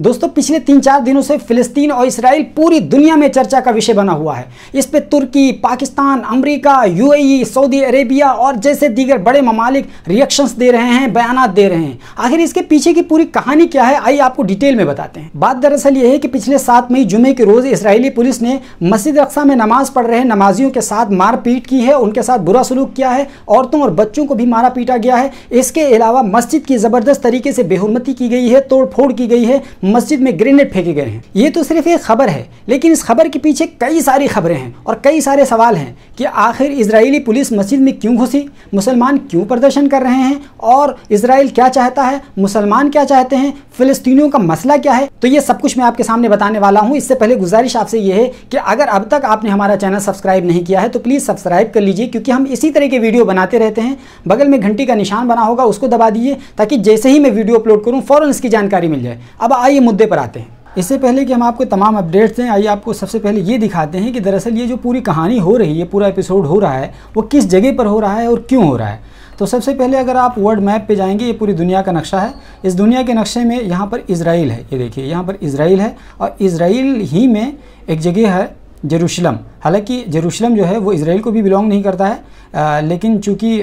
दोस्तों पिछले तीन चार दिनों से फिलिस्तीन और इसराइल पूरी दुनिया में चर्चा का विषय बना हुआ है इस पर तुर्की Pakistan America UAE, Saudi Arabia और जैसे दीगर बड़े ममालिक रिएक्शंस दे रहे हैं बयान दे रहे हैं आखिर इसके पीछे की पूरी कहानी क्या है आइए आपको डिटेल में बताते हैं बात दरअसल ये है कि पिछले सात मई जुमे के रोज़ इसराइली पुलिस ने मस्जिद रक्सा में नमाज पढ़ रहे नमाजियों के साथ मारपीट की है उनके साथ बुरा सलूक किया है औरतों और बच्चों को भी मारा पीटा गया है इसके अलावा मस्जिद की ज़बरदस्त तरीके से बेहरमती की गई है तोड़फोड़ की गई है मस्जिद में ग्रेनेड फेंके गए हैं ये तो सिर्फ एक खबर है लेकिन इस खबर के पीछे कई सारी खबरें हैं और कई सारे सवाल हैं कि आखिर इसराइली पुलिस मस्जिद में क्यों घुसी मुसलमान क्यों प्रदर्शन कर रहे हैं और इसराइल क्या चाहता है मुसलमान क्या चाहते हैं फिलिस्तीनियों का मसला क्या है तो ये सब कुछ मैं आपके सामने बताने वाला हूँ इससे पहले गुजारिश आपसे ये है कि अगर अब तक आपने हमारा चैनल सब्सक्राइब नहीं किया है तो प्लीज़ सब्सक्राइब कर लीजिए क्योंकि हम इसी तरह के वीडियो बनाते रहते हैं बगल में घंटी का निशान बना होगा उसको दबा दीजिए ताकि जैसे ही मैं वीडियो अपलोड करूँ फ़ौरन इसकी जानकारी मिल जाए अब आइए मुद्दे पर आते हैं इससे पहले कि हम आपको तमाम अपडेट्स दें आइए आपको सबसे पहले ये दिखाते हैं कि दरअसल ये जो पूरी कहानी हो रही है पूरा एपिसोड हो रहा है वो किस जगह पर हो रहा है और क्यों हो रहा है तो सबसे पहले अगर आप वर्ल्ड मैप पे जाएंगे ये पूरी दुनिया का नक्शा है इस दुनिया के नक्शे में यहाँ पर इसराइल है ये देखिए यहाँ पर इसराइल है और इसराइल ही में एक जगह है जेरूशलम हालांकि जेरूशलम जो है वो इसराइल को भी बिलोंग नहीं करता है आ, लेकिन चूँकि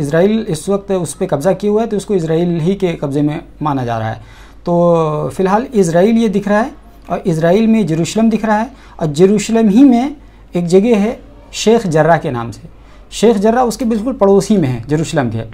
इसराइल इस वक्त उस पर कब्ज़ा किया हुआ है तो उसको इसराइल ही के कब्ज़े में माना जा रहा है तो फ़िलहाल इसराइल ये दिख रहा है और इसराइल में जरूशलम दिख रहा है और जरूशलम ही में एक जगह है शेख जर्रा के नाम से शेख जर्रा उसके बिल्कुल पड़ोसी में है जरूशलम के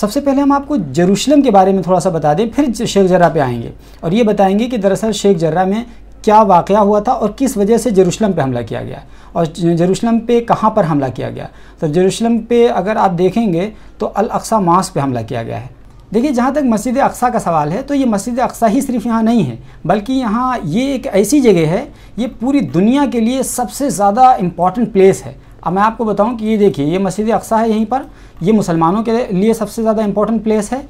सबसे पहले हम आपको जरूशलम के बारे में थोड़ा सा बता दें फिर शेख जर्रा पे आएंगे और ये बताएंगे कि दरअसल शेख जर्रा में क्या वाक़ हुआ था और किस वजह से जरूशलम पे हमला किया गया और जरूशलम पे कहाँ पर हमला किया गया तो जरूशलम पे अगर आप देखेंगे तो अल अक्सा मास पे हमला किया गया है देखिए जहाँ तक मस्जिद अक्सा का सवाल है तो ये मस्जिद अक्सा ही सिर्फ यहाँ नहीं है बल्कि यहाँ ये एक ऐसी जगह है ये पूरी दुनिया के लिए सबसे ज़्यादा इम्पॉर्टेंट प्लेस है अब मैं आपको बताऊँ कि ये देखिए ये मस्जिद अक्सा है यहीं पर ये मुसलमानों के लिए सबसे ज़्यादा इम्पोर्टेंट प्लेस है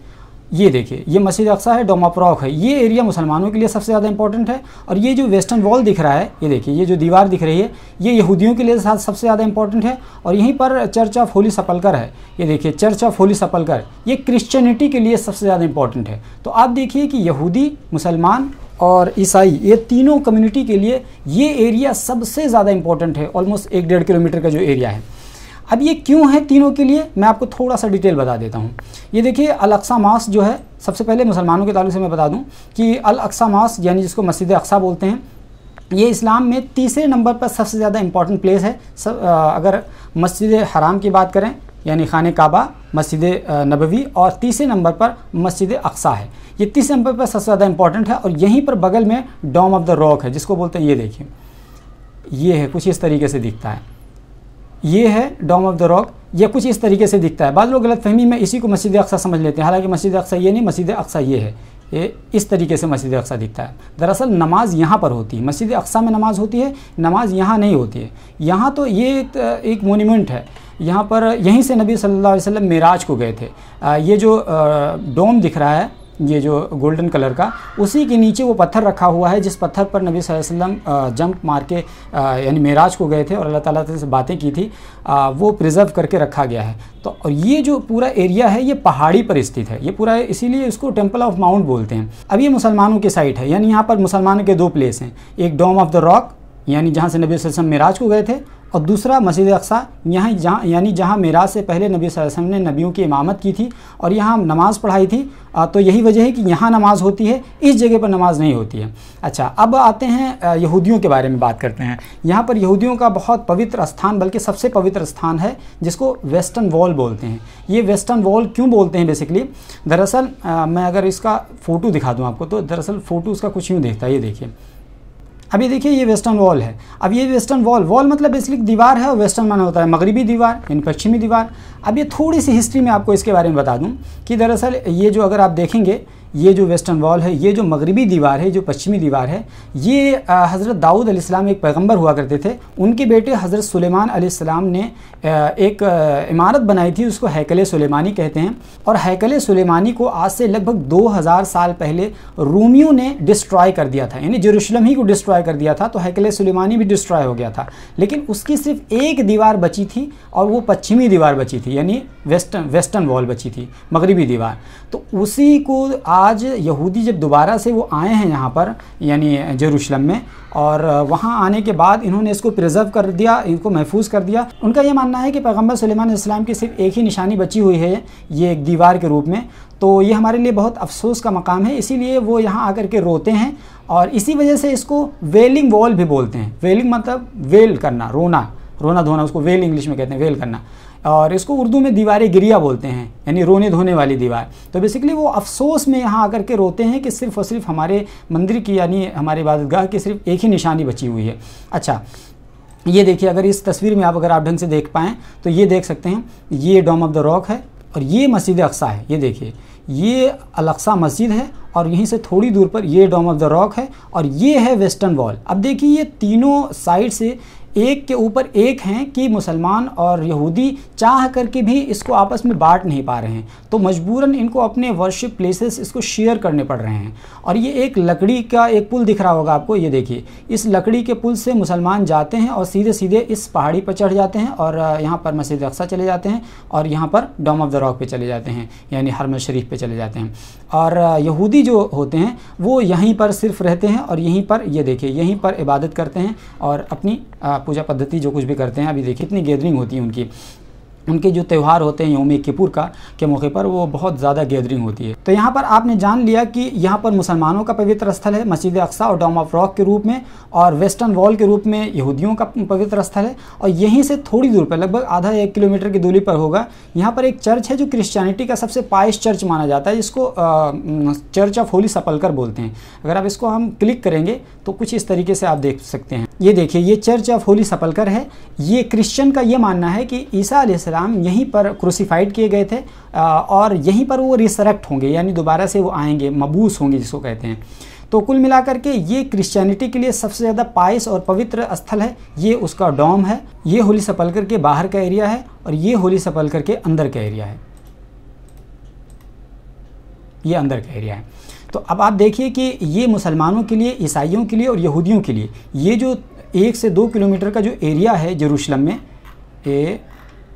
ये देखिए ये मस्जिद अक्सा है डोमाप्रॉक है ये एरिया मुसलमानों के लिए सबसे ज़्यादा इंपॉर्टेंट है और ये जो वेस्टर्न वॉल दिख रहा है ये देखिए ये जो दीवार दिख रही है ये यहूदियों के लिए सबसे ज़्यादा इंपॉर्टेंट है और यहीं पर चर्च ऑफ होली सपलकर है ये देखिए चर्च ऑफ होली सपलकर ये क्रिश्चनिटी के लिए सबसे ज़्यादा इंपॉर्टेंट है तो आप देखिए कि यहूदी मुसलमान और ईसाई ये तीनों कम्युनिटी के लिए ये एरिया सबसे ज़्यादा इंपॉर्टेंट है ऑलमोस्ट एक डेढ़ किलोमीटर का जो एरिया है अब ये क्यों है तीनों के लिए मैं आपको थोड़ा सा डिटेल बता देता हूँ ये देखिए अल अक्सा मास जो है सबसे पहले मुसलमानों के ताल्लुक से मैं बता दूँ कि अल अक्सा मास यानी जिसको मस्जिद अक्सा बोलते हैं ये इस्लाम में तीसरे नंबर पर सबसे ज़्यादा इम्पॉर्टेंट प्लेस है सब आ, अगर मस्जिद हराम की बात करें यानी खान काबा मस्जिद नबवी और तीसरे नंबर पर मस्जिद अक्सा है ये तीसरे नंबर पर सबसे ज़्यादा इंपॉर्टेंट है और यहीं पर बगल में डॉम ऑफ द रॉक है जिसको बोलते हैं ये देखिए ये है कुछ इस तरीके से दिखता है ये है डॉम ऑफ द रॉक ये कुछ इस तरीके से दिखता है बाद लोग गलत फहमी में इसी को मस्जिद अक्सा समझ लेते हैं हालांकि मस्जिद अक्सा ये नहीं मस्जिद अक्सा ये है ये इस तरीके से मस्जिद अक्सा दिखता है दरअसल नमाज़ यहाँ पर होती है मस्जिद अक्सा में नमाज़ होती है नमाज़ यहाँ नहीं होती है यहाँ तो ये एक, एक मोनीमेंट है यहाँ पर यहीं से नबी सल्लल्लाहु अलैहि वसल्लम मेराज को गए थे आ, ये जो डोम दिख रहा है ये जो गोल्डन कलर का उसी के नीचे वो पत्थर रखा हुआ है जिस पत्थर पर नबी वसल्लम जंप मार के यानी मेराज को गए थे और अल्लाह ताला से बातें की थी आ, वो प्रिजर्व करके रखा गया है तो और ये जो पूरा एरिया है ये पहाड़ी पर स्थित है ये पूरा इसीलिए इसको टेम्पल ऑफ माउंट बोलते हैं अब ये मुसलमानों की साइट है यानी यहाँ पर मुसलमानों के दो प्लेस हैं एक डोम ऑफ द रॉक यानी जहाँ से नबी वसल्लम मेराज को गए थे और दूसरा मस्जिद अक्सा यहाँ जहाँ यानी जहाँ मेराज से पहले नबी वसल्लम ने नबियों की इमामत की थी और यहाँ नमाज़ पढ़ाई थी तो यही वजह है कि यहाँ नमाज़ होती है इस जगह पर नमाज़ नहीं होती है अच्छा अब आते हैं यहूदियों के बारे में बात करते हैं यहाँ पर यहूदियों का बहुत पवित्र स्थान बल्कि सबसे पवित्र स्थान है जिसको वेस्टर्न वॉल बोलते हैं ये वेस्टर्न वॉल क्यों बोलते हैं बेसिकली दरअसल मैं अगर इसका फ़ोटो दिखा दूँ आपको तो दरअसल फ़ोटो उसका कुछ यूँ देखता है ये देखिए अभी देखिए ये वेस्टर्न वॉल है अब ये वेस्टर्न वॉल वॉल मतलब बेसिकली दीवार है और वेस्टर्न माना होता है मगरबी दीवार यानी पश्चिमी दीवार अब ये थोड़ी सी हिस्ट्री में आपको इसके बारे में बता दूँ कि दरअसल ये जो अगर आप देखेंगे ये जो वेस्टर्न वॉल है ये जो मगरबी दीवार है जो पश्चिमी दीवार है ये हज़रत दाऊद अलैहिस्सलाम एक पैगंबर हुआ करते थे उनके बेटे हज़रत सुलेमान अलैहिस्सलाम ने एक इमारत बनाई थी उसको हैकल सुलेमानी कहते हैं और हैकल सुलेमानी को आज से लगभग 2000 साल पहले रूमियों ने डिस्ट्रॉय कर दिया था यानी जेरूशलम ही को डिस्ट्रॉय कर दिया था तो हैकल सुलेमानी भी डिस्ट्रॉय हो गया था लेकिन उसकी सिर्फ एक दीवार बची थी और वो पश्चिमी दीवार बची थी थी यानी वेस्टर्न वेस्टर्न वॉल बची थी मगरबी दीवार तो उसी को आज यहूदी जब दोबारा से वो आए हैं यहाँ पर यानी जेरूशलम में और वहाँ आने के बाद इन्होंने इसको प्रिजर्व कर दिया इनको महफूज कर दिया उनका यह मानना है कि पैगम्बर इस्लाम की सिर्फ एक ही निशानी बची हुई है ये एक दीवार के रूप में तो ये हमारे लिए बहुत अफसोस का मकाम है इसीलिए वो यहाँ आकर के रोते हैं और इसी वजह से इसको वेलिंग वॉल भी बोलते हैं वेलिंग मतलब वेल करना रोना रोना धोना उसको वेल इंग्लिश में कहते हैं वेल करना और इसको उर्दू में दीवार गिरिया बोलते हैं यानी रोने धोने वाली दीवार तो बेसिकली वो अफसोस में यहाँ आकर के रोते हैं कि सिर्फ और सिर्फ हमारे मंदिर की यानी हमारे इबादतगाह की सिर्फ एक ही निशानी बची हुई है अच्छा ये देखिए अगर इस तस्वीर में आप अगर आप ढंग से देख पाएँ तो ये देख सकते हैं ये डोम ऑफ द रॉक है और ये मस्जिद अक्सा है ये देखिए ये अलक्सा मस्जिद है और यहीं से थोड़ी दूर पर ये डोम ऑफ द रॉक है और ये है वेस्टर्न वॉल अब देखिए ये तीनों साइड से एक के ऊपर एक हैं कि मुसलमान और यहूदी चाह करके भी इसको आपस में बांट नहीं पा रहे हैं तो मजबूरन इनको अपने वर्शिप प्लेसेस इसको शेयर करने पड़ रहे हैं और ये एक लकड़ी का एक पुल दिख रहा होगा आपको ये देखिए इस लकड़ी के पुल से मुसलमान जाते हैं और सीधे सीधे इस पहाड़ी पर चढ़ जाते हैं और यहाँ पर मस्जिद अक्सा चले जाते हैं और यहाँ पर डोम ऑफ द रॉक पर चले जाते हैं यानी हरमद शरीफ पर चले जाते हैं और यहूदी जो होते हैं वो यहीं पर सिर्फ रहते हैं और यहीं पर ये देखिए यहीं पर इबादत करते हैं और अपनी पूजा पद्धति जो कुछ भी करते हैं अभी देखिए इतनी गैदरिंग होती है उनकी उनके जो त्यौहार होते हैं योम किपुर का के मौके पर वो बहुत ज़्यादा गैदरिंग होती है तो यहाँ पर आपने जान लिया कि यहाँ पर मुसलमानों का पवित्र स्थल है मस्जिद अक्सा और डॉम ऑफ रॉक के रूप में और वेस्टर्न वॉल के रूप में यहूदियों का पवित्र स्थल है और यहीं से थोड़ी दूर पर लगभग आधा एक किलोमीटर की दूरी पर होगा यहाँ पर एक चर्च है जो क्रिश्चियनिटी का सबसे पाइस चर्च माना जाता है जिसको चर्च ऑफ होली सपलकर बोलते हैं अगर आप इसको हम क्लिक करेंगे तो कुछ इस तरीके से आप देख सकते हैं ये देखिए ये चर्च ऑफ होली सपलकर है ये क्रिश्चियन का ये मानना है कि ईसा सलाम यहीं पर क्रूसीफाइड किए गए थे और यहीं पर वो रिसरेक्ट होंगे यानी दोबारा से वो आएंगे मबूस होंगे जिसको कहते हैं तो कुल मिलाकर के ये क्रिश्चियनिटी के लिए सबसे ज़्यादा पायस और पवित्र स्थल है ये उसका डॉम है ये होली सपलकर के बाहर का एरिया है और ये होली सपलकर के अंदर का एरिया है ये अंदर का एरिया है तो अब आप देखिए कि ये मुसलमानों के लिए ईसाइयों के लिए और यहूदियों के लिए ये जो एक से दो किलोमीटर का जो एरिया है जेरूशलम में ये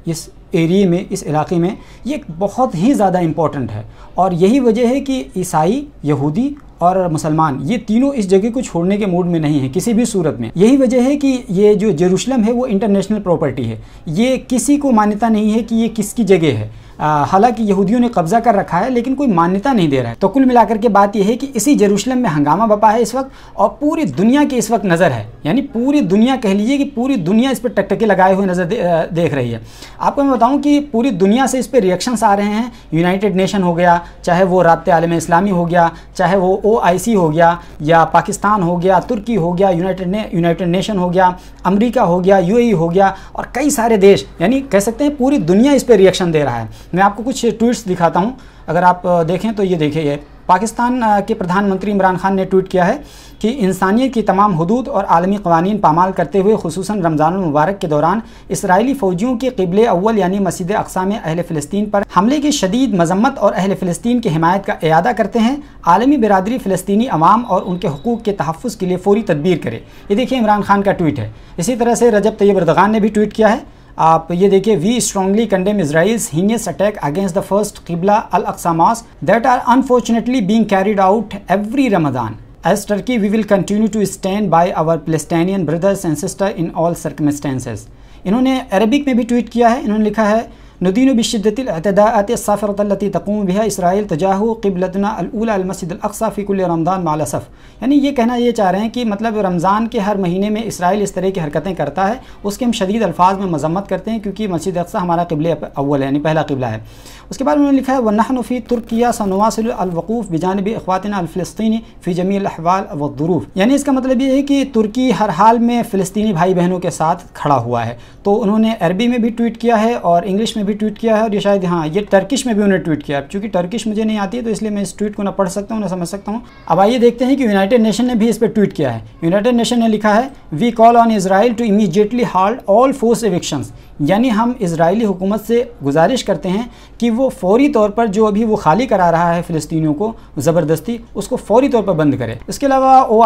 इस एरिए में इस इलाके में ये बहुत ही ज़्यादा इम्पॉर्टेंट है और यही वजह है कि ईसाई यहूदी और मुसलमान ये तीनों इस जगह को छोड़ने के मूड में नहीं है किसी भी सूरत में यही वजह है कि ये जो जेरूशलम है वो इंटरनेशनल प्रॉपर्टी है ये किसी को मान्यता नहीं है कि ये किसकी जगह है हालांकि यहूदियों ने कब्जा कर रखा है लेकिन कोई मान्यता नहीं दे रहा है तो कुल मिलाकर के बात यह है कि इसी जेरूशलम में हंगामा बपा है इस वक्त और पूरी दुनिया की इस वक्त नज़र है यानी पूरी दुनिया कह लीजिए कि पूरी दुनिया इस पर टकटके लगाए हुए नज़र दे, देख रही है आपको मैं बताऊँ कि पूरी दुनिया से इस पर रिएक्शंस आ रहे हैं यूनाइटेड नेशन हो गया चाहे वो रबत आलम इस्लामी हो गया चाहे वो ओ हो गया या पाकिस्तान हो गया तुर्की हो गया यूनाइटेड ने यूनाइटेड नेशन हो गया अमरीका हो गया यू e हो गया और कई सारे देश यानी कह सकते हैं पूरी दुनिया इस पर रिएक्शन दे रहा है मैं आपको कुछ ट्वीट्स दिखाता हूँ अगर आप देखें तो ये देखिए ये पाकिस्तान के प्रधानमंत्री इमरान खान ने ट्वीट किया है कि इंसानियत की तमाम हदूद और आलमी कवानीन पामाल करते हुए खसूस रमज़ान मुबारक के दौरान इसराइली फ़ौजियों के कबल अव्वल यानी मस्जिद अकसा में अहल फ़लस्तीन पर हमले की शदीद मजम्मत और अहल फ़लस्तीन की हमायत का अदा करते हैं आलमी बरदरी फ़लस्तनी अवाम और उनके हकूक़ के तहफ़ के लिए फ़ौरी तदबीर करे ये देखिए इमरान खान का ट्वीट है इसी तरह से रजब तैयब रदगान ने भी ट्वीट किया है आप ये देखिए we strongly condemn Israel's heinous attack against the first qibla al Aqsa mosque that are unfortunately being carried out every Ramadan as Turkey we will continue to stand by our Palestinian brothers and sister in all circumstances इन्होंने Arabic में भी tweet किया है इन्होंने लिखा है ندين بشدة الاعتداءات الصافرة التي تقوم بها Israel तजाहु किबलतना अलूला अलमसद Aqsa फ़ी कुल रमज़ान मालसफ़ यानी ये कहना ये चाह रहे हैं कि मतलब रमज़ान के हर महीने में इसराइल इस तरह की हरकतें करता है उसके हम शदीद अल्फाज में मजम्मत करते हैं क्योंकि मस्जिद अक्सा हमारा किबल अव्वल है यानी पहला कबला है उसके बाद उन्होंने लिखा है वनहनफ़ी तुर्किया सनवासलवकूफ़ बिजानब अखवातना फ़लस्तनी फ़ी जमी अहवाल वरूफ़ यानी इसका मतलब ये है कि तुर्की हर हाल में फ़लस्तनी भाई बहनों के साथ खड़ा हुआ है तो उन्होंने अरबी में भी ट्वीट किया है और इंग्लिश में में भी ट्वीट किया है और ये शायद हाँ ये टर्किश में भी उन्होंने ट्वीट किया है चूँकि टर्किश मुझे नहीं आती है तो इसलिए मैं इस ट्वीट को ना पढ़ सकता हूँ ना समझ सकता हूँ अब आइए देखते हैं कि यूनाइटेड नेशन ने भी इस पर ट्वीट किया है यूनाइटेड नेशन ने लिखा है we call on Israel to immediately halt all force evictions यानी हम इसराइली हुकूमत से गुजारिश करते हैं कि वो फौरी तौर पर जो अभी वो खाली करा रहा है फ़लस्तियों को ज़बरदस्ती उसको फौरी तौर पर बंद करे इसके अलावा ओ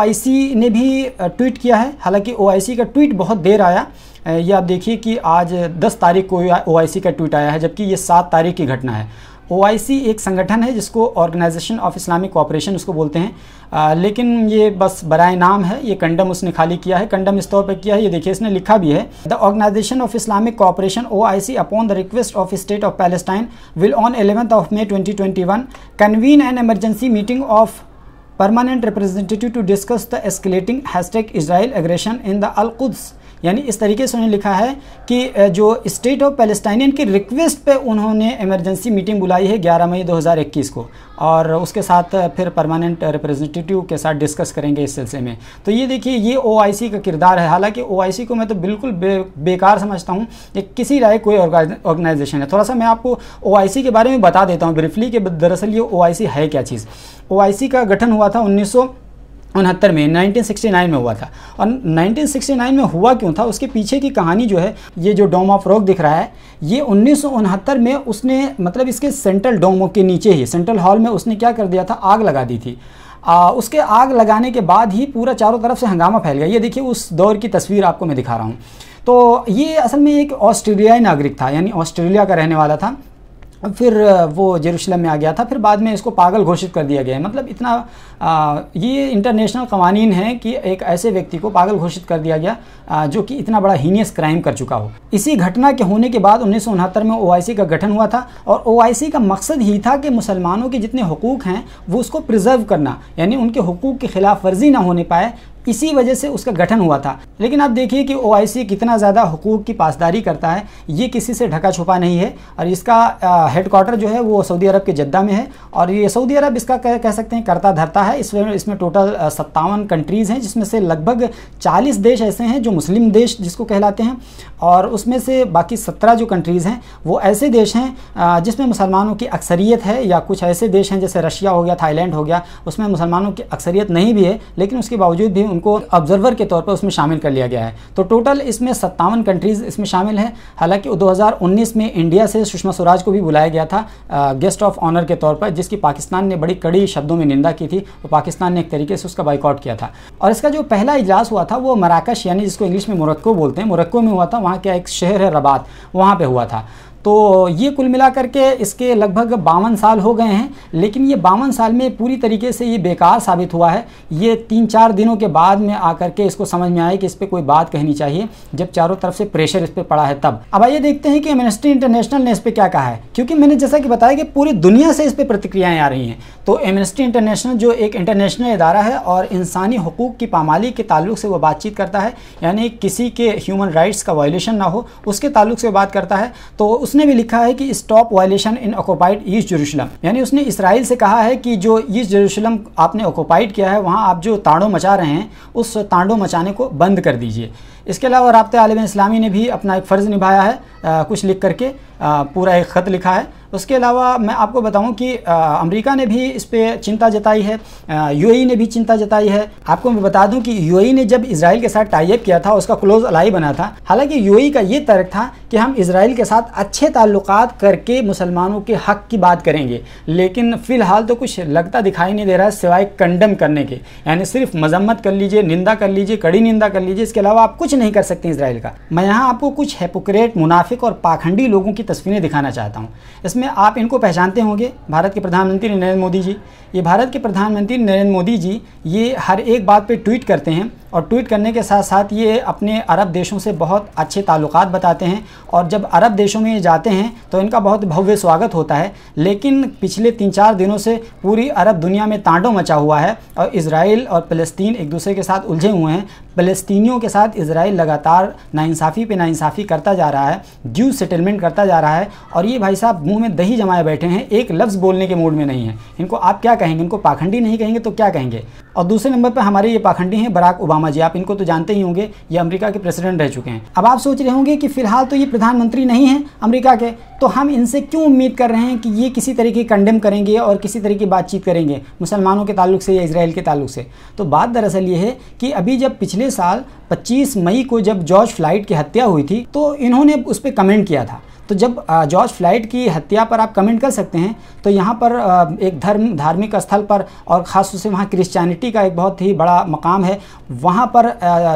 ने भी ट्वीट किया है हालांकि ओ का ट्वीट बहुत देर आया ये आप देखिए कि आज 10 तारीख को ओ का ट्वीट आया है जबकि ये सात तारीख की घटना है ओ एक संगठन है जिसको ऑर्गेनाइजेशन ऑफ इस्लामिक कॉपरेशन उसको बोलते हैं आ, लेकिन ये बस बरए नाम है ये कंडम उसने खाली किया है कंडम इस तौर पर किया है ये देखिए इसने लिखा भी है the Organisation of Islamic Cooperation O I C upon the request of State of Palestine will on eleventh of May twenty twenty one convene an emergency meeting of permanent representative to discuss the escalating hashtag Israel aggression in the al Quds यानी इस तरीके से उन्होंने लिखा है कि जो state of Palestinian की रिक्वेस्ट पे उन्होंने इमरजेंसी मीटिंग बुलाई है 11 मई 2021 को और उसके साथ फिर परमानेंट रिप्रेजेंटेटिव के साथ डिस्कस करेंगे इस सिलसिले में तो ये देखिए ये ओ का किरदार है हालांकि ओ को मैं तो बिल्कुल बे, बेकार समझता हूँ ये किसी राय कोई ऑर्गेनाइजेशन है थोड़ा सा मैं आपको ओ के बारे में बता देता हूँ ब्रीफली कि दरअसल ये ओ है क्या चीज़ ओ का गठन हुआ था उन्नीस उनहत्तर में 1969 में हुआ था और 1969 में हुआ क्यों था उसके पीछे की कहानी जो है ये जो डोम ऑफ रॉक दिख रहा है ये उन्नीस में उसने मतलब इसके सेंट्रल डोम के नीचे ही सेंट्रल हॉल में उसने क्या कर दिया था आग लगा दी थी आ, उसके आग लगाने के बाद ही पूरा चारों तरफ से हंगामा फैल गया ये देखिए उस दौर की तस्वीर आपको मैं दिखा रहा हूँ तो ये असल में एक ऑस्ट्रेलियाई नागरिक था यानी ऑस्ट्रेलिया का रहने वाला था फिर वो जेरूशलम में आ गया था फिर बाद में इसको पागल घोषित कर दिया गया मतलब इतना आ, ये इंटरनेशनल कवानीन है कि एक ऐसे व्यक्ति को पागल घोषित कर दिया गया आ, जो कि इतना बड़ा हीनियस क्राइम कर चुका हो इसी घटना के होने के बाद उन्नीस में ओ का गठन हुआ था और ओ का मकसद ही था कि मुसलमानों के जितने हकूक़ हैं वो उसको प्रिजर्व करना यानी उनके हकूक़ की खिलाफ वर्जी ना होने पाए इसी वजह से उसका गठन हुआ था लेकिन आप देखिए कि ओ कितना ज़्यादा हकूक़ की पासदारी करता है ये किसी से ढका छुपा नहीं है और इसका हेडकॉर्टर जो है वो सऊदी अरब के जद्दा में है और ये सऊदी अरब इसका कह, कह सकते हैं करता धरता है इसमें इसमें टोटल सत्तावन कंट्रीज़ हैं जिसमें से लगभग चालीस देश ऐसे हैं जो मुस्लिम देश जिसको कहलाते हैं और उसमें से बाकी सत्रह जो कंट्रीज़ हैं वो ऐसे देश हैं जिसमें मुसलमानों की अक्सरियत है या कुछ ऐसे देश हैं जैसे रशिया हो गया थाईलैंड हो गया उसमें मुसलमानों की अक्सरीत नहीं भी है लेकिन उसके बावजूद भी उनको ऑब्जर्वर के तौर पर उसमें शामिल कर लिया गया है तो टोटल इसमें सत्तावन कंट्रीज़ इसमें शामिल हैं हालांकि 2019 में इंडिया से सुषमा स्वराज को भी बुलाया गया था गेस्ट ऑफ ऑनर के तौर पर जिसकी पाकिस्तान ने बड़ी कड़ी शब्दों में निंदा की थी तो पाकिस्तान ने एक तरीके से उसका बाइकआउट किया था और इसका जो पहला इजलास हुआ था वो मराकश यानी जिसको इंग्लिश में मोरक्को बोलते हैं मोरक्को में हुआ था वहाँ का एक शहर है रबात वहाँ पर हुआ था तो ये कुल मिलाकर के इसके लगभग बावन साल हो गए हैं लेकिन ये बावन साल में पूरी तरीके से ये बेकार साबित हुआ है ये तीन चार दिनों के बाद में आकर के इसको समझ में आया कि इस पर कोई बात कहनी चाहिए जब चारों तरफ से प्रेशर इस पर पड़ा है तब अब आइए देखते हैं कि एमनेस्टी इंटरनेशनल ने इस पर क्या कहा है क्योंकि मैंने जैसा कि बताया कि पूरी दुनिया से इस पर प्रतिक्रियाएँ आ रही हैं तो एमनेस्टी इंटरनेशनल जो एक इंटरनेशनल इदारा है और इंसानी हकूक़ की पामाली के ताल्लुक से वो बातचीत करता है यानी किसी के ह्यूमन राइट्स का वायलेशन ना हो उसके ताल्लुक से बात करता है तो उसने भी लिखा है कि stop violation in occupied East Jerusalem यानी उसने इसराइल से कहा है कि जो ईस्ट जरूशलम आपने ऑकोपाइड किया है वहाँ आप जो तांडो मचा रहे हैं उस तांडो मचाने को बंद कर दीजिए इसके अलावा रबते आलम इस्लामी ने भी अपना एक फ़र्ज़ निभाया है आ, कुछ लिख करके पूरा एक ख़त लिखा है उसके अलावा मैं आपको बताऊं कि अमेरिका ने भी इस पर चिंता जताई है यूएई ने भी चिंता जताई है आपको मैं बता दूं कि यूएई ने जब इसराइल के साथ टाइप किया था उसका क्लोज अलाई बना था हालांकि यूएई का ये तर्क था कि हम इसराइल के साथ अच्छे ताल्लुक करके मुसलमानों के हक की बात करेंगे लेकिन फ़िलहाल तो कुछ लगता दिखाई नहीं दे रहा है सिवाय कंडम करने के यानी सिर्फ मजम्मत कर लीजिए निंदा कर लीजिए कड़ी निंदा कर लीजिए इसके अलावा आप कुछ नहीं कर सकते इसराइल का मैं यहाँ आपको कुछ हेपोक्रेट मुनाफिक और पाखंडी लोगों की तस्वीरें दिखाना चाहता हूँ इसमें आप इनको पहचानते होंगे भारत के प्रधानमंत्री नरेंद्र मोदी जी ये भारत के प्रधानमंत्री नरेंद्र मोदी जी ये हर एक बात पे ट्वीट करते हैं और ट्वीट करने के साथ साथ ये अपने अरब देशों से बहुत अच्छे ताल्लुक बताते हैं और जब अरब देशों में ये जाते हैं तो इनका बहुत भव्य स्वागत होता है लेकिन पिछले तीन चार दिनों से पूरी अरब दुनिया में तांडव मचा हुआ है और इसराइल और फ़लस्तीन एक दूसरे के साथ उलझे हुए हैं फ़लस्तियों के साथ इसराइल लगातार नाइंसाफ़ी पे नाइंसाफ़ी करता जा रहा है ड्यू सेटलमेंट करता जा रहा है और ये भाई साहब मुंह में दही जमाए बैठे हैं एक लफ्ज़ बोलने के मूड में नहीं है इनको आप क्या कहेंगे इनको पाखंडी नहीं कहेंगे तो क्या कहेंगे और दूसरे नंबर पर हमारे ये पाखंडी हैं बराक ओबामा जी आप इनको तो जानते ही होंगे ये अमेरिका के प्रेसिडेंट रह चुके हैं अब आप सोच रहे होंगे कि फिलहाल तो ये प्रधानमंत्री नहीं हैं अमेरिका के तो हम इनसे क्यों उम्मीद कर रहे हैं कि ये किसी तरीके की कंडेम करेंगे और किसी तरह की बातचीत करेंगे मुसलमानों के ताल्लुक से या इसराइल के ताल्लुक से तो बात दरअसल ये है कि अभी जब पिछले साल 25 मई को जब जॉर्ज फ्लाइट की हत्या हुई थी तो इन्होंने उस पर कमेंट किया था तो जब जॉर्ज फ्लाइट की हत्या पर आप कमेंट कर सकते हैं तो यहाँ पर एक धर्म धार्मिक स्थल पर और ख़ासतौर से वहाँ क्रिश्चियनिटी का एक बहुत ही बड़ा मकाम है वहाँ पर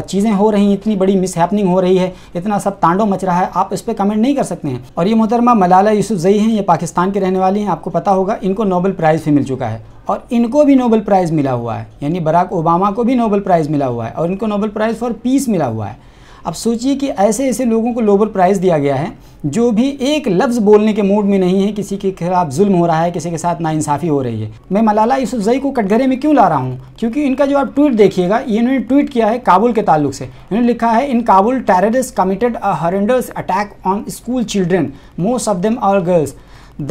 चीज़ें हो रही इतनी बड़ी मिस हो रही है इतना सब तांडो मच रहा है आप इस पर कमेंट नहीं कर सकते हैं और ये मोहतरमा मलाला यूसुफ़ई हैं ये पाकिस्तान के रहने वाली हैं आपको पता होगा इनको नोबल प्राइज़ भी मिल चुका है और इनको भी नोबल प्राइज़ मिला हुआ है यानी बराक ओबामा को भी नोबल प्राइज़ मिला हुआ है और इनको नोबल प्राइज़ फॉर पीस मिला हुआ है अब सोचिए कि ऐसे ऐसे लोगों को नोबल प्राइज़ दिया गया है जो भी एक लफ्ज़ बोलने के मूड में नहीं है किसी के खिलाफ जुल्म हो रहा है किसी के साथ नाइंसाफ़ी हो रही है मैं मलाला यूसुफजई को कटघरे में क्यों ला रहा हूँ क्योंकि इनका जो आप ट्वीट देखिएगा इन्होंने ट्वीट किया है काबुल के ताल्लुक से इन्होंने लिखा है in Kabul terrorist committed a horrendous attack on school children most of them are girls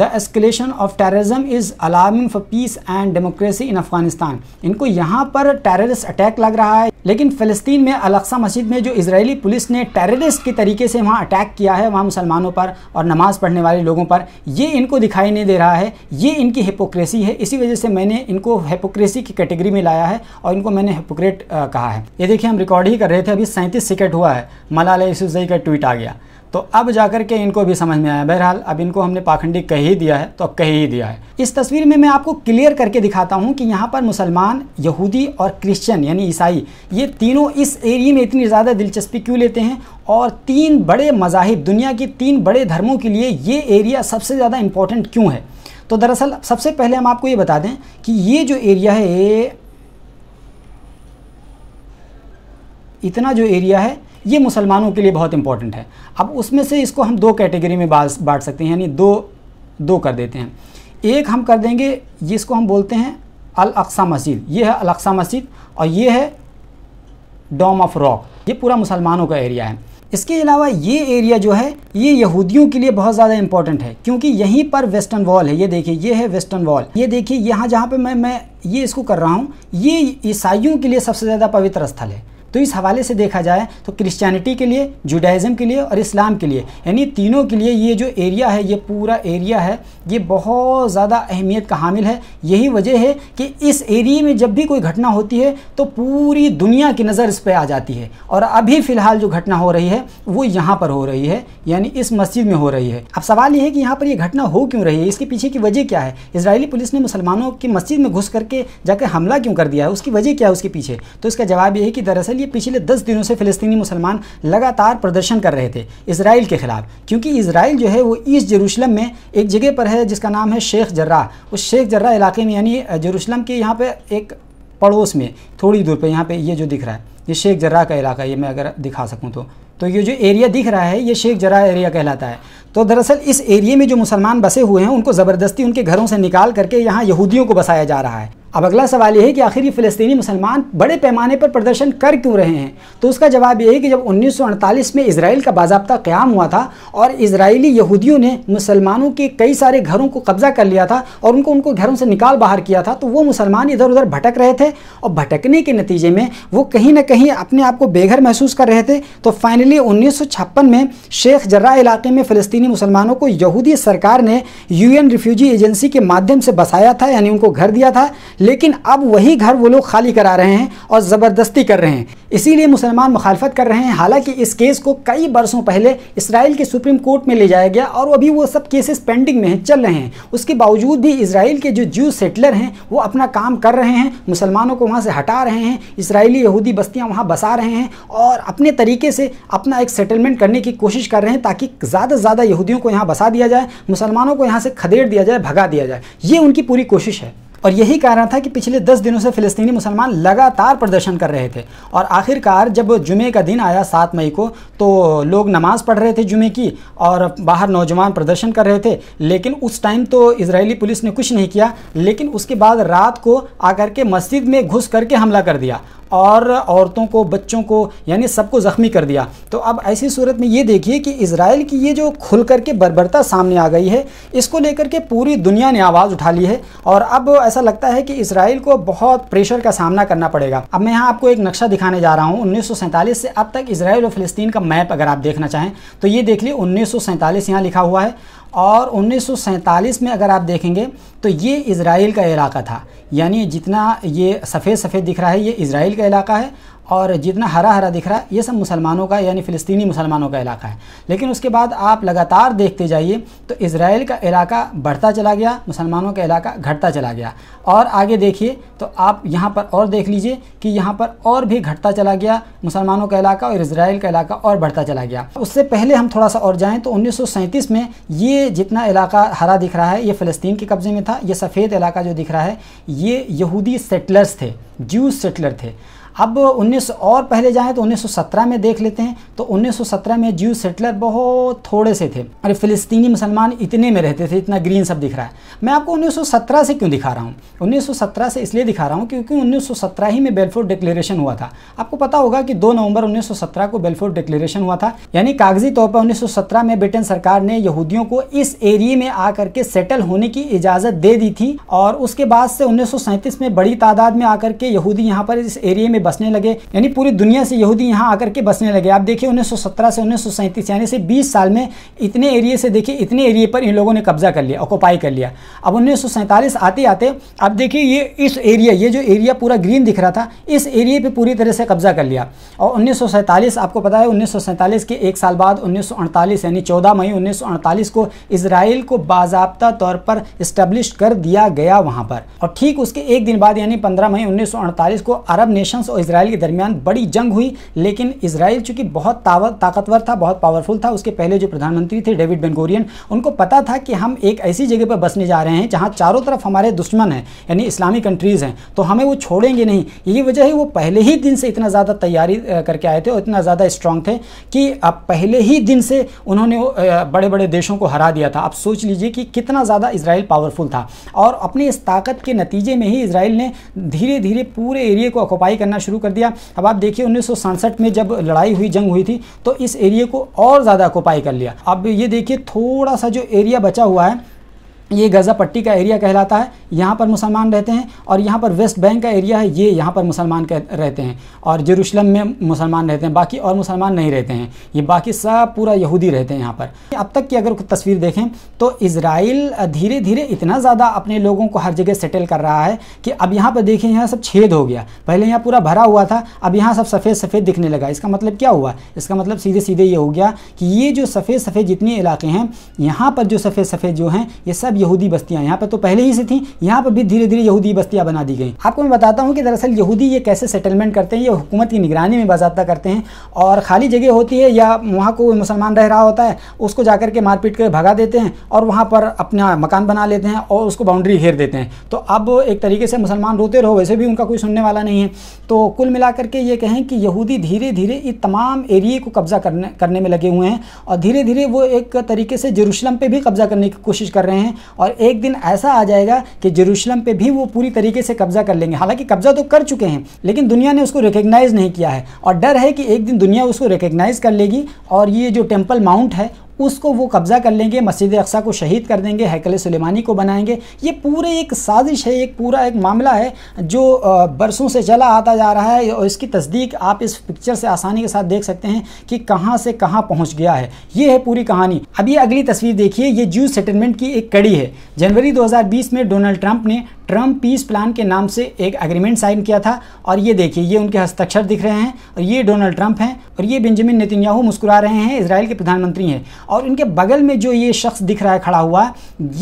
the escalation of terrorism is alarming for peace and democracy in Afghanistan इनको यहाँ पर टेररिस्ट अटैक लग रहा है लेकिन फ़लस्तीन में अलक्सा मस्जिद में जो इसराइली पुलिस ने टेररिस्ट के तरीके से वहाँ अटैक किया है वहाँ मुसलमानों पर और नमाज़ पढ़ने वाले लोगों पर ये इनको दिखाई नहीं दे रहा है ये इनकी हिपोक्रेसी है इसी वजह से मैंने इनको हिपोक्रेसी की कैटेगरी में लाया है और इनको मैंने हिपोक्रेट कहा है ये देखिए हम रिकॉर्ड ही कर रहे थे अभी सैंतीस सेकेंड हुआ है मलाल यूसुफई का ट्वीट आ गया तो अब जाकर के इनको भी समझ में आया बहरहाल अब इनको हमने पाखंडी कह ही दिया है तो अब कह ही दिया है इस तस्वीर में मैं आपको क्लियर करके दिखाता हूँ कि यहाँ पर मुसलमान यहूदी और क्रिश्चियन यानी ईसाई ये तीनों इस एरिए में इतनी ज़्यादा दिलचस्पी क्यों लेते हैं और तीन बड़े मजाहब दुनिया के तीन बड़े धर्मों के लिए ये एरिया सबसे ज़्यादा इम्पोर्टेंट क्यों है तो दरअसल सबसे पहले हम आपको ये बता दें कि ये जो एरिया है ये इतना जो एरिया है ये मुसलमानों के लिए बहुत इंपॉर्टेंट है अब उसमें से इसको हम दो कैटेगरी में बांट सकते हैं यानी दो दो कर देते हैं एक हम कर देंगे जिसको हम बोलते हैं अल अक्सा मस्जिद ये है अल अक्सा मस्जिद और ये है डोम ऑफ रॉक ये पूरा मुसलमानों का एरिया है इसके अलावा ये एरिया जो है ये यहूदियों के लिए बहुत ज़्यादा इंपॉर्टेंट है क्योंकि यहीं पर वेस्टर्न वॉल है ये देखिए ये है वेस्टर्न वॉल ये देखिए यहाँ जहाँ पे मैं मैं ये इसको कर रहा हूँ ये ईसाइयों के लिए सबसे ज़्यादा पवित्र स्थल है तो इस हवाले से देखा जाए तो क्रिश्चियनिटी के लिए जुडाइज़म के लिए और इस्लाम के लिए यानी तीनों के लिए ये जो एरिया है ये पूरा एरिया है ये बहुत ज़्यादा अहमियत का हामिल है यही वजह है कि इस एरिए में जब भी कोई घटना होती है तो पूरी दुनिया की नज़र इस पर आ जाती है और अभी फ़िलहाल जो घटना हो रही है वो यहाँ पर हो रही है यानी इस मस्जिद में हो रही है अब सवाल ये है कि यहाँ पर यह घटना हो क्यों रही है इसके पीछे की वजह क्या है इसराइली पुलिस ने मुसलमानों की मस्जिद में घुस करके जाकर हमला क्यों कर दिया है उसकी वजह क्या है उसके पीछे तो इसका जवाब ये है कि दरअसल कि पिछले दस दिनों से फ़िलिस्तीनी मुसलमान लगातार प्रदर्शन कर रहे थे इसराइल के ख़िलाफ़ क्योंकि इसराइल जो है वो ईस्ट जेरूशलम में एक जगह पर है जिसका नाम है शेख जर्रा उस शेख जर्रा इलाके में यानी जेरूशलम के यहाँ पर एक पड़ोस में थोड़ी दूर पर यहाँ पर ये जो दिख रहा है ये शेख जर्रा का इलाका ये मैं अगर दिखा सकूँ तो तो ये जो एरिया दिख रहा है ये शेख जरा एरिया कहलाता है तो दरअसल इस एरिए में जो मुसलमान बसे हुए हैं उनको ज़बरदस्ती उनके घरों से निकाल करके यहाँ यहूदियों को बसाया जा रहा है अब अगला सवाल यह है कि आखिर ये फ़लस्तनी मुसलमान बड़े पैमाने पर प्रदर्शन कर क्यों रहे हैं तो उसका जवाब यह है कि जब 1948 में इसराइल का बाबा क़्याम हुआ था और इसराइली यहूदियों ने मुसलमानों के कई सारे घरों को कब्ज़ा कर लिया था और उनको उनको घरों से निकाल बाहर किया था तो वो मुसलमान इधर उधर भटक रहे थे और भटकने के नतीजे में वो कहीं ना कहीं अपने आप को बेघर महसूस कर रहे थे तो फाइनली उन्नीस में शेख जर्रा इलाके में फ़लस्तनी मुसलमानों को यहूदी सरकार ने एन रिफ्यूजी एजेंसी के माध्यम से बसाया था यानी उनको घर दिया था लेकिन अब वही घर वो लोग खाली करा रहे हैं और ज़बरदस्ती कर रहे हैं इसीलिए मुसलमान मुखालफत कर रहे हैं हालांकि इस केस को कई बरसों पहले इसराइल के सुप्रीम कोर्ट में ले जाया गया और अभी वो सब केसेस पेंडिंग में हैं चल रहे हैं उसके बावजूद भी इसराइल के जो जू सेटलर हैं वो अपना काम कर रहे हैं मुसलमानों को वहाँ से हटा रहे हैं इसराइली यहूदी बस्तियाँ वहाँ बसा रहे हैं और अपने तरीके से अपना एक सेटलमेंट करने की कोशिश कर रहे हैं ताकि ज़्यादा से ज़्यादा यहूदियों को यहाँ बसा दिया जाए मुसलमानों को यहाँ से खदेड़ दिया जाए भगा दिया जाए ये उनकी पूरी कोशिश है और यही कारण था कि पिछले दस दिनों से फ़िलिस्तीनी मुसलमान लगातार प्रदर्शन कर रहे थे और आखिरकार जब जुमे का दिन आया सात मई को तो लोग नमाज़ पढ़ रहे थे जुमे की और बाहर नौजवान प्रदर्शन कर रहे थे लेकिन उस टाइम तो इसराइली पुलिस ने कुछ नहीं किया लेकिन उसके बाद रात को आकर के मस्जिद में घुस करके हमला कर दिया और औरतों को बच्चों को यानी सबको ज़ख्मी कर दिया तो अब ऐसी सूरत में ये देखिए कि इसराइल की ये जो खुल कर के बर्बरता सामने आ गई है इसको लेकर के पूरी दुनिया ने आवाज़ उठा ली है और अब ऐसा लगता है कि इसराइल को बहुत प्रेशर का सामना करना पड़ेगा अब मैं यहाँ आपको एक नक्शा दिखाने जा रहा हूँ उन्नीस से अब तक इसराइल और फ़लस्तीन का मैप अगर आप देखना चाहें तो ये देख लिए उन्नीस यहाँ लिखा हुआ है और 1947 में अगर आप देखेंगे तो ये इसराइल का इलाका था यानी जितना ये सफ़ेद सफ़ेद दिख रहा है ये इसराइल का इलाका है और जितना हरा हरा दिख रहा है ये सब मुसलमानों का यानी फ़िलिस्तीनी मुसलमानों का इलाका है लेकिन उसके बाद आप लगातार देखते जाइए तो इसराइल का इलाका बढ़ता चला गया मुसलमानों का इलाका घटता चला गया और आगे देखिए तो आप यहाँ पर और देख लीजिए कि यहाँ पर और भी घटता चला गया मुसलमानों का इलाका और इसराइल का इलाका और बढ़ता चला गया उससे पहले हम थोड़ा सा और जाएँ तो उन्नीस में ये जितना इलाका हरा दिख रहा है ये फ़लस्तीन के कब्ज़े में था ये सफ़ेद इलाका जो दिख रहा है ये यहूदी सेटलर्स थे जूस सेटलर थे अब 19 और पहले जाएं तो 1917 में देख लेते हैं तो 1917 में जीव सेटलर बहुत थोड़े से थे अरे फ़िलिस्तीनी मुसलमान इतने में रहते थे इतना ग्रीन सब दिख रहा है मैं आपको 1917 से क्यों दिखा रहा हूँ 1917 से इसलिए दिखा रहा हूँ क्योंकि 1917 ही में बेलफोर डिक्लेरेशन हुआ था आपको पता होगा कि दो नवंबर उन्नीस को बेलफोर डिक्लेरेशन हुआ था यानी कागजी तौर पर उन्नीस में ब्रिटेन सरकार ने यहूदियों को इस एरिए में आकर के सेटल होने की इजाज़त दे दी थी और उसके बाद से उन्नीस में बड़ी तादाद में आकर के यहूदी यहाँ पर इस एरिए में बसने लगे यानी पूरी दुनिया से यहूदी यहाँ आकर के बसने लगे आप देखिए उन्नीस से उन्नीस यानी से बीस साल में इतने एरिए से देखिए इतने एरिए पर इन लोगों ने कब्जा कर लिया ऑकोपाई कर लिया अब उन्नीस आते आते आप देखिए ये इस एरिया ये जो एरिया पूरा ग्रीन दिख रहा था इस एरिए पर पूरी तरह से कब्जा कर लिया और उन्नीस आपको पता है उन्नीस के एक साल बाद उन्नीस यानी चौदह मई उन्नीस को इसराइल को बाजाबता तौर पर इस्टेब्लिश कर दिया गया वहां पर और ठीक उसके एक दिन बाद यानी 15 मई 1948 को अरब नेशंस और इसराइल के दरमियान बड़ी जंग हुई लेकिन इसराइल चूंकि बहुत ताकतवर था बहुत पावरफुल था उसके पहले जो प्रधानमंत्री थे डेविड बेनगोरियन उनको पता था कि हम एक ऐसी जगह पर बसने जा रहे हैं जहाँ चारों तरफ हमारे दुश्मन हैं यानी इस्लामी कंट्रीज़ हैं तो हमें वो छोड़ेंगे नहीं ये वजह है वो पहले ही दिन से इतना ज़्यादा तैयारी करके आए थे और इतना ज़्यादा स्ट्रांग थे कि अब पहले ही दिन से उन्होंने बड़े बड़े देशों को हरा दिया था आप सोच लीजिए कि कितना ज़्यादा इसराइल पावरफुल था और अपनी इस ताकत के नतीजे में ही इसराइल ने धीरे धीरे पूरे एरिए को अकोपाई करना शुरू कर दिया अब आप देखिए उन्नीस में जब लड़ाई हुई जंग हुई थी तो इस एरिए को और ज़्यादा ऑक्यूपाई कर लिया अब ये देखिए थोड़ा सा जो एरिया बचा हुआ है ये गज़ा पट्टी का एरिया कहलाता है यहाँ पर मुसलमान रहते हैं और यहाँ पर वेस्ट बैंक का एरिया है ये यहाँ पर मुसलमान रहते हैं और जेरूशलम में मुसलमान रहते हैं बाकी और मुसलमान नहीं रहते हैं ये बाकी सब पूरा यहूदी रहते हैं यहाँ पर अब तक की अगर तस्वीर देखें तो इसराइल धीरे धीरे इतना ज़्यादा अपने लोगों को हर जगह सेटल कर रहा है कि अब यहाँ पर देखिए यहाँ सब छेद हो गया पहले यहाँ पूरा भरा हुआ था अब यहाँ सब सफ़ेद सफ़ेद दिखने लगा इसका मतलब क्या हुआ इसका मतलब सीधे सीधे ये हो गया कि ये जो सफ़ेद सफ़ेद जितने इलाके हैं यहाँ पर जो सफ़ेद सफ़ेद जो हैं ये सब यहूदी बस्तियाँ यहाँ पर तो पहले ही से थी यहाँ पर भी धीरे धीरे यहूदी बस्तियाँ बना दी गई आपको मैं बताता हूँ कि दरअसल यहूदी ये कैसे सेटलमेंट करते हैं ये हुकूमत की निगरानी में बाजाबा करते हैं और खाली जगह होती है या वहाँ को मुसलमान रह रहा होता है उसको जाकर के मारपीट कर भगा देते हैं और वहाँ पर अपना मकान बना लेते हैं और उसको बाउंड्री घेर देते हैं तो अब एक तरीके से मुसलमान रोते रहो वैसे भी उनका कोई सुनने वाला नहीं है तो कुल मिला करके ये कहें कि यहूदी धीरे धीरे इस तमाम एरिए को कब्ज़ा करने करने में लगे हुए हैं और धीरे धीरे वो एक तरीके से जेरूशलम पर भी कब्ज़ा करने की कोशिश कर रहे हैं और एक दिन ऐसा आ जाएगा कि जेरूशलम पे भी वो पूरी तरीके से कब्ज़ा कर लेंगे हालांकि कब्ज़ा तो कर चुके हैं लेकिन दुनिया ने उसको रिकग्नाइज़ नहीं किया है और डर है कि एक दिन दुनिया उसको रिकग्नाइज़ कर लेगी और ये जो टेम्पल माउंट है उसको वो कब्ज़ा कर लेंगे मस्जिद अक्सा को शहीद कर देंगे हैकल सुलेमानी को बनाएंगे ये पूरे एक साजिश है एक पूरा एक मामला है जो बरसों से चला आता जा रहा है और इसकी तस्दीक आप इस पिक्चर से आसानी के साथ देख सकते हैं कि कहाँ से कहाँ पहुँच गया है ये है पूरी कहानी अभी अगली तस्वीर देखिए ये जू सेटलमेंट की एक कड़ी है जनवरी दो में डोनाल्ड ट्रंप ने ट्रम्प पीस प्लान के नाम से एक एग्रीमेंट साइन किया था और ये देखिए ये उनके हस्ताक्षर दिख रहे हैं और ये डोनाल्ड ट्रंप हैं और ये बेंजामिन नितिनयाहू मुस्कुरा रहे हैं इसराइल के प्रधानमंत्री हैं और इनके बगल में जो ये शख्स दिख रहा है खड़ा हुआ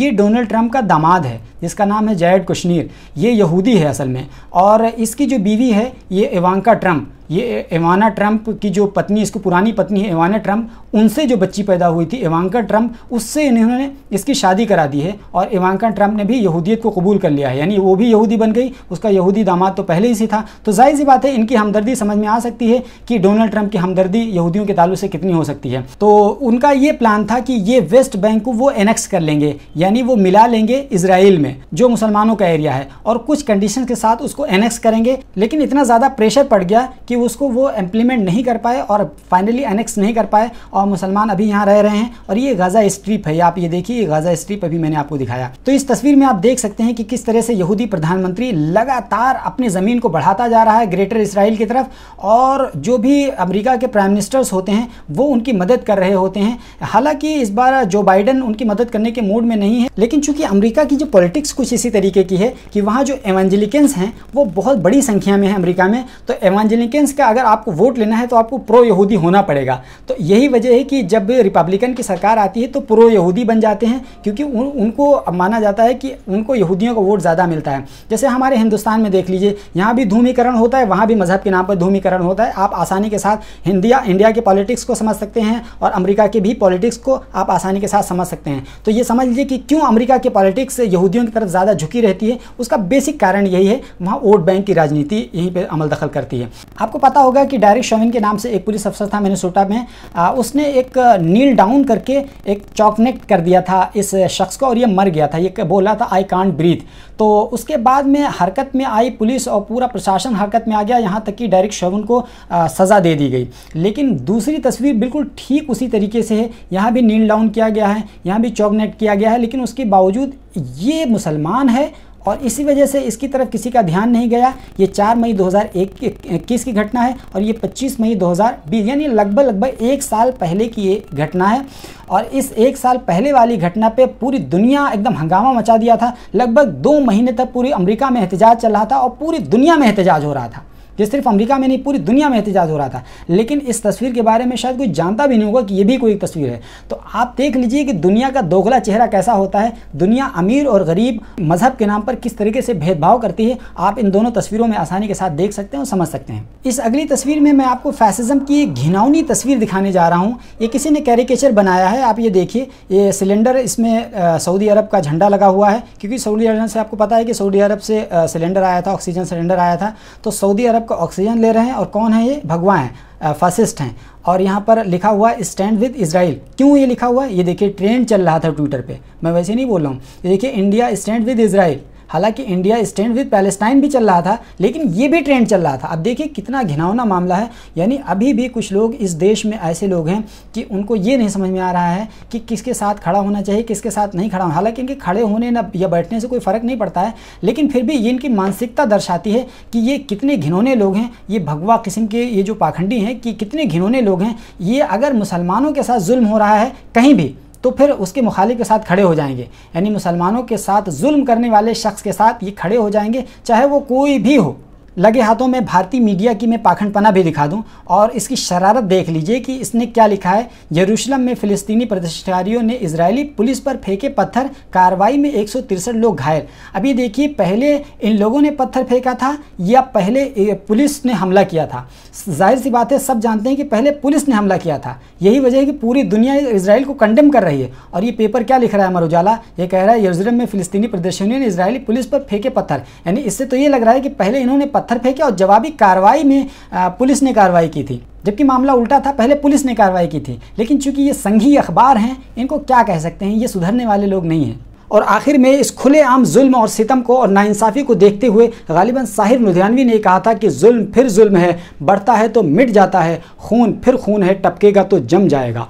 ये डोनाल्ड ट्रंप का दामाद है जिसका नाम है जैड कश्मीर ये यहूदी है असल में और इसकी जो बीवी है ये इवांका ट्रंप ये एवाना ट्रम्प की जो पत्नी इसको पुरानी पत्नी है एवाना ट्रम्प उनसे जो बच्ची पैदा हुई थी एवंका ट्रम्प उससे इन्होंने इसकी शादी करा दी है और एवंका ट्रम्प ने भी यहूदियत को कबूल कर लिया है यानी वो भी यहूदी बन गई उसका यहूदी दामाद तो पहले ही से था तो जाहिर सी बात है इनकी हमदर्दी समझ में आ सकती है कि डोनाल्ड ट्रंप की हमदर्दी यहूदियों के तालु से कितनी हो सकती है तो उनका ये प्लान था कि ये वेस्ट बैंक को वो एनेक्स कर लेंगे यानी वो मिला लेंगे इसराइल में जो मुसलमानों का एरिया है और कुछ कंडीशन के साथ उसको एनेक्स करेंगे लेकिन इतना ज़्यादा प्रेशर पड़ गया कि उसको वो इम्प्लीमेंट नहीं कर पाए और फाइनली एनेक्स नहीं कर पाए और मुसलमान अभी यहाँ रह रहे हैं और ये गाज़ा स्ट्रीप है आप ये देखिए ये गाज़ा स्ट्रीप अभी मैंने आपको दिखाया तो इस तस्वीर में आप देख सकते हैं कि किस तरह से यहूदी प्रधानमंत्री लगातार अपनी ज़मीन को बढ़ाता जा रहा है ग्रेटर इसराइल की तरफ और जो भी अमरीका के प्राइम मिनिस्टर्स होते हैं वो उनकी मदद कर रहे होते हैं हालांकि इस बार जो बाइडन उनकी मदद करने के मूड में नहीं है लेकिन चूंकि अमरीका की जो पॉलिटिक्स कुछ इसी तरीके की है कि वहाँ जो एवेंजलिकन्स हैं वो बहुत बड़ी संख्या में है अमरीका में तो एवेंजलिकन्स मीन्स का अगर आपको वोट लेना है तो आपको प्रो यहूदी होना पड़ेगा तो यही वजह है कि जब रिपब्लिकन की सरकार आती है तो प्रो यहूदी बन जाते हैं क्योंकि उन, उनको माना जाता है कि उनको यहूदियों का वोट ज़्यादा मिलता है जैसे हमारे हिंदुस्तान में देख लीजिए यहाँ भी धूमीकरण होता है वहाँ भी मजहब के नाम पर धूमीकरण होता है आप आसानी के साथ इंडिया इंडिया के पॉलिटिक्स को समझ सकते हैं और अमरीका के भी पॉलिटिक्स को आप आसानी के साथ समझ सकते हैं तो ये समझ लीजिए कि क्यों अमरीका के पॉलिटिक्स यहूदियों की तरफ ज़्यादा झुकी रहती है उसका बेसिक कारण यही है वहाँ वोट बैंक की राजनीति यहीं पर अमल दखल करती है आपको पता होगा कि डायरेक्ट शविन के नाम से एक पुलिस अफसर था मैनेसोटा में आ, उसने एक नील डाउन करके एक चॉकनेट कर दिया था इस शख्स को और ये मर गया था ये बोला था आई कांट ब्रीथ तो उसके बाद में हरकत में आई पुलिस और पूरा प्रशासन हरकत में आ गया यहाँ तक कि डायरेक्ट शवन को आ, सज़ा दे दी गई लेकिन दूसरी तस्वीर बिल्कुल ठीक उसी तरीके से है यहाँ भी नील डाउन किया गया है यहाँ भी चॉकनेट किया गया है लेकिन उसके बावजूद ये मुसलमान है और इसी वजह से इसकी तरफ किसी का ध्यान नहीं गया ये 4 मई 2021 की घटना है और ये 25 मई 2020 यानी लगभग लगभग एक साल पहले की ये घटना है और इस एक साल पहले वाली घटना पे पूरी दुनिया एकदम हंगामा मचा दिया था लगभग दो महीने तक पूरी अमेरिका में एहतजाज चल रहा था और पूरी दुनिया में एहतजाज हो रहा था ये सिर्फ अमेरिका में नहीं पूरी दुनिया में एहतजाज हो रहा था लेकिन इस तस्वीर के बारे में शायद कोई जानता भी नहीं होगा कि ये भी कोई तस्वीर है तो आप देख लीजिए कि दुनिया का दोगला चेहरा कैसा होता है दुनिया अमीर और गरीब मजहब के नाम पर किस तरीके से भेदभाव करती है आप इन दोनों तस्वीरों में आसानी के साथ देख सकते हैं और समझ सकते हैं इस अगली तस्वीर में मैं आपको फैसिज्म की एक घिनौनी तस्वीर दिखाने जा रहा हूँ ये किसी ने कैरिकेचर बनाया है आप ये देखिए ये सिलेंडर इसमें सऊदी अरब का झंडा लगा हुआ है क्योंकि सऊदी अरब से आपको पता है कि सऊदी अरब से सिलेंडर आया था ऑक्सीजन सिलेंडर आया था तो सऊदी अरब आपका ऑक्सीजन ले रहे हैं और कौन है ये भगवान हैं फासिस्ट हैं और यहाँ पर लिखा हुआ स्टैंड विद इसराइल क्यों ये लिखा हुआ है ये देखिए ट्रेंड चल रहा था ट्विटर पे मैं वैसे नहीं बोल रहा हूँ ये देखिए इंडिया स्टैंड विद इसराइल हालांकि इंडिया स्टैंड विद पैलेस्टाइन भी चल रहा था लेकिन ये भी ट्रेंड चल रहा था अब देखिए कितना घिनौना मामला है यानी अभी भी कुछ लोग इस देश में ऐसे लोग हैं कि उनको ये नहीं समझ में आ रहा है कि किसके साथ खड़ा होना चाहिए किसके साथ नहीं खड़ा होना हालांकि इनके खड़े होने ना या बैठने से कोई फ़र्क नहीं पड़ता है लेकिन फिर भी ये इनकी मानसिकता दर्शाती है कि ये कितने घिनौने लोग हैं ये भगवा किस्म के ये जो पाखंडी हैं कि कितने घिनौने लोग हैं ये अगर मुसलमानों के साथ जुल्म हो रहा है कहीं भी तो फिर उसके मुखालिफ के साथ खड़े हो जाएंगे यानी मुसलमानों के साथ जुल्म करने वाले शख्स के साथ ये खड़े हो जाएंगे चाहे वो कोई भी हो लगे हाथों में भारतीय मीडिया की मैं पाखंडपना भी दिखा दूं और इसकी शरारत देख लीजिए कि इसने क्या लिखा है यरूशलम में फ़िलिस्तीनी प्रदर्शनकारियों ने इसराइली पुलिस पर फेंके पत्थर कार्रवाई में एक लोग घायल अभी देखिए पहले इन लोगों ने पत्थर फेंका था या पहले पुलिस ने हमला किया था जाहिर सी बात है सब जानते हैं कि पहले पुलिस ने हमला किया था यही वजह है कि पूरी दुनिया इसराइल को कंडेम कर रही है और ये पेपर क्या लिख रहा है अमर उजाला ये कह रहा है यरूशलम में फ़िलिस्तीनी प्रदर्शनियों ने इसराइली पुलिस पर फेंके पत्थर यानी इससे तो ये लग रहा है कि पहले इन्होंने पत्थर पत्थर फेंके और जवाबी कार्रवाई में पुलिस ने कार्रवाई की थी जबकि मामला उल्टा था पहले पुलिस ने कार्रवाई की थी लेकिन चूंकि ये संघी अखबार हैं इनको क्या कह सकते हैं ये सुधरने वाले लोग नहीं हैं और आखिर में इस खुलेआम जुल्म और सितम को और नाइंसाफ़ी को देखते हुए गालिबा साहिर लुधियानवी ने कहा था कि जुल्म फिर जुल्म है बढ़ता है तो मिट जाता है खून फिर खून है टपकेगा तो जम जाएगा